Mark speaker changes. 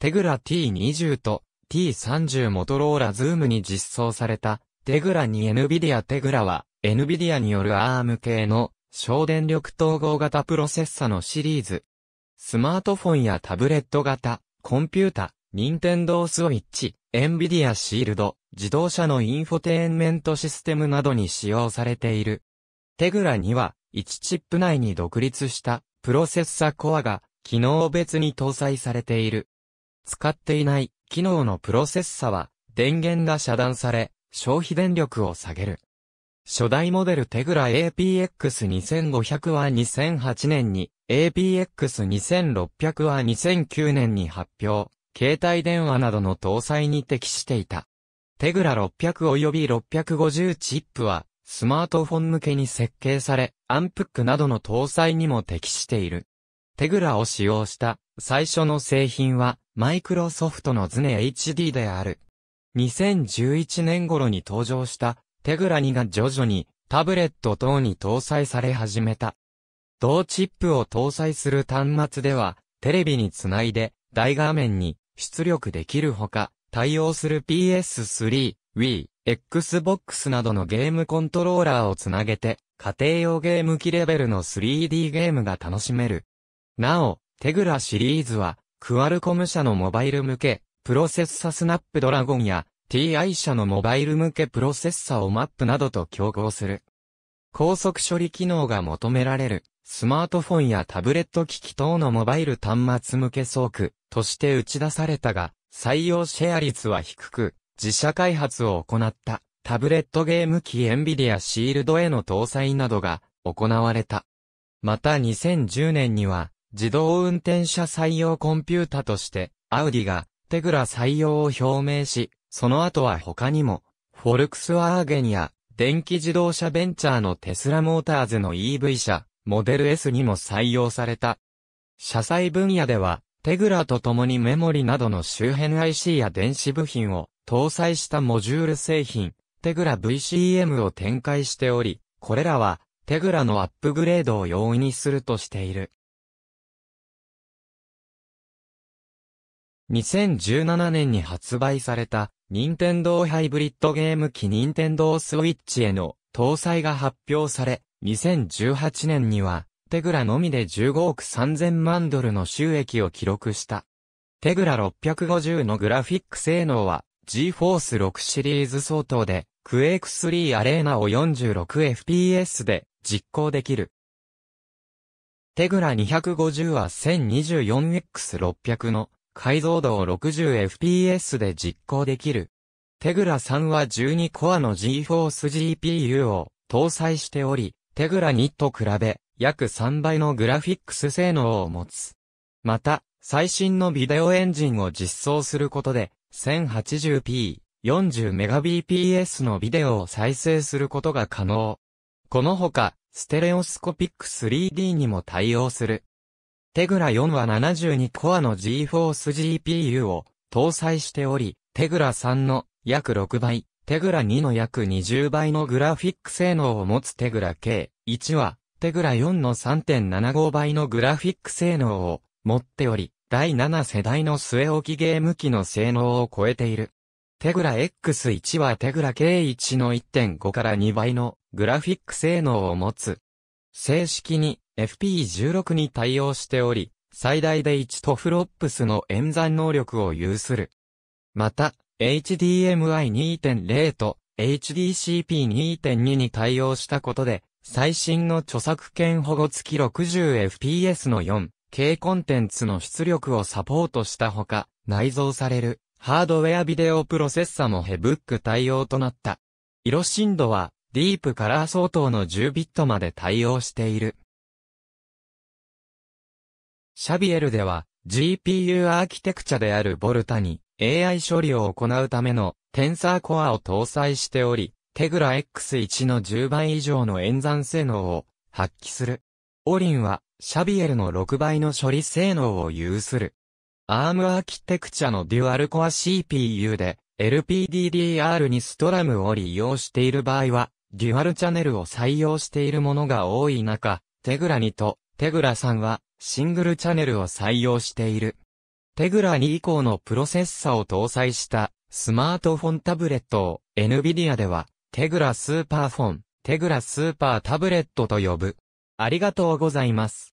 Speaker 1: テグラ T20 と T30 モトローラズームに実装されたテグラに NVIDIA テグラは NVIDIA による ARM 系の省電力統合型プロセッサのシリーズ。スマートフォンやタブレット型、コンピュータ、Nintendo Switch、NVIDIA シールド、自動車のインフォテインメントシステムなどに使用されている。テグラには1チップ内に独立したプロセッサコアが機能別に搭載されている。使っていない機能のプロセッサは電源が遮断され消費電力を下げる。初代モデルテグラ APX2500 は2008年に APX2600 は2009年に発表、携帯電話などの搭載に適していた。テグラ600及び650チップはスマートフォン向けに設計され、アンプックなどの搭載にも適している。テグラを使用した最初の製品はマイクロソフトのズネ HD である。2011年頃に登場したテグラニが徐々にタブレット等に搭載され始めた。同チップを搭載する端末ではテレビにつないで大画面に出力できるほか対応する PS3、Wii、Xbox などのゲームコントローラーをつなげて家庭用ゲーム機レベルの 3D ゲームが楽しめる。なお、テグラシリーズはクアルコム社のモバイル向け、プロセッサスナップドラゴンや TI 社のモバイル向けプロセッサをマップなどと競合する。高速処理機能が求められる、スマートフォンやタブレット機器等のモバイル端末向けソークとして打ち出されたが、採用シェア率は低く、自社開発を行ったタブレットゲーム機エンビディアシールドへの搭載などが行われた。また2010年には自動運転車採用コンピュータとして、アウディがテグラ採用を表明し、その後は他にも、フォルクスワーゲンや電気自動車ベンチャーのテスラモーターズの EV 車、モデル S にも採用された。車載分野では、テグラと共にメモリなどの周辺 IC や電子部品を搭載したモジュール製品、テグラ VCM を展開しており、これらはテグラのアップグレードを容易にするとしている。2017年に発売された、任天堂ハイブリッドゲーム機任天堂スイッチへの搭載が発表され、2018年には、テグラのみで15億3000万ドルの収益を記録した。テグラ650のグラフィック性能は、GForce 6シリーズ相当で、クエイク3アレーナを 46fps で実行できる。テグラ250は 1024X600 の解像度を 60fps で実行できる。テグラ3は12コアの GForce GPU を搭載しており、テグラ2と比べ約3倍のグラフィックス性能を持つ。また、最新のビデオエンジンを実装することで、1080p、40Mbps のビデオを再生することが可能。このほか、ステレオスコピック 3D にも対応する。テグラ4は72コアの GForce GPU を搭載しており、テグラ3の約6倍、テグラ2の約20倍のグラフィック性能を持つテグラ K1 は、テグラ4の3.75倍のグラフィック性能を持っており、第7世代の末置きゲーム機の性能を超えている。テグラ X1 はテグラ K1 の1.5から2倍のグラフィック性能を持つ。正式に FP16 に対応しており、最大で1トフロップスの演算能力を有する。また、HDMI 2.0と HDCP 2.2に対応したことで、最新の著作権保護付き 60fps の 4K コンテンツの出力をサポートしたほか、内蔵されるハードウェアビデオプロセッサもヘブック対応となった。色振度はディープカラー相当の10ビットまで対応している。シャビエルでは GPU アーキテクチャであるボルタに AI 処理を行うためのテンサーコアを搭載しており、テグラ X1 の10倍以上の演算性能を発揮する。オリンはシャビエルの6倍の処理性能を有する。ARM アーキテクチャのデュアルコア CPU で LPDDR にストラムを利用している場合は、デュアルチャネルを採用しているものが多い中、テグラ2とテグラ3はシングルチャネルを採用している。テグラ2以降のプロセッサを搭載したスマートフォンタブレットを NVIDIA ではテグラスーパーフォン、テグラスーパータブレットと呼ぶ。ありがとうございます。